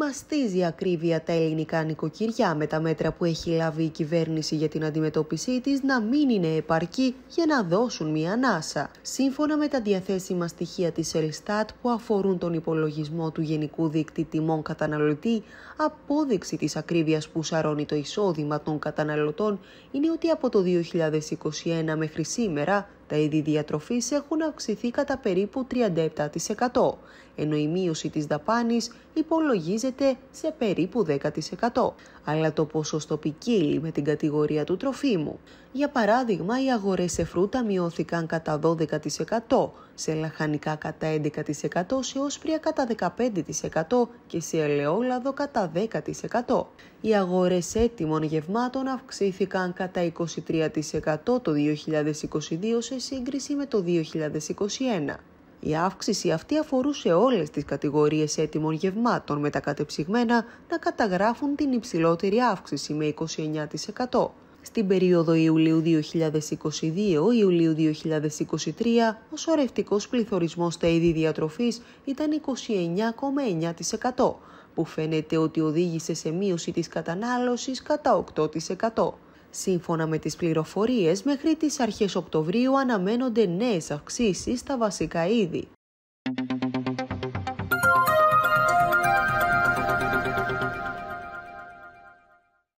Μαστίζει ακρίβεια τα ελληνικά νοικοκυριά με τα μέτρα που έχει λάβει η κυβέρνηση για την αντιμετώπιση της να μην είναι επαρκή για να δώσουν μια ανάσα. Σύμφωνα με τα διαθέσιμα στοιχεία της Ελστάτ που αφορούν τον υπολογισμό του Γενικού Δείκτη Τιμών Καταναλωτή, απόδειξη της ακρίβειας που σαρώνει το εισόδημα των καταναλωτών είναι ότι από το 2021 μέχρι σήμερα τα είδη διατροφής έχουν αυξηθεί κατά περίπου 37%, ενώ η μείωση της δαπάνης υπολογίζεται σε περίπου 10%. Αλλά το ποσοστό ποικίλει με την κατηγορία του τροφίμου. Για παράδειγμα, οι αγορές σε φρούτα μειώθηκαν κατά 12%, σε λαχανικά κατά 11%, σε όσπρια κατά 15% και σε ελαιόλαδο κατά 10%. Οι αγορές έτοιμων γευμάτων αυξήθηκαν κατά 23% το 2022 σε σύγκριση με το 2021. Η αύξηση αυτή αφορούσε όλες τις κατηγορίες έτοιμων γευμάτων με τα κατεψυγμένα να καταγράφουν την υψηλότερη αύξηση με 29%. Στην περίοδο Ιουλίου 2022-Ιουλίου 2023, ο σωρευτικός πληθωρισμός στα είδη διατροφής ήταν 29,9%, που φαίνεται ότι οδήγησε σε μείωση της κατανάλωσης κατά 8%. Σύμφωνα με τις πληροφορίες, μέχρι τις αρχές Οκτωβρίου αναμένονται νέες αυξήσεις στα βασικά είδη.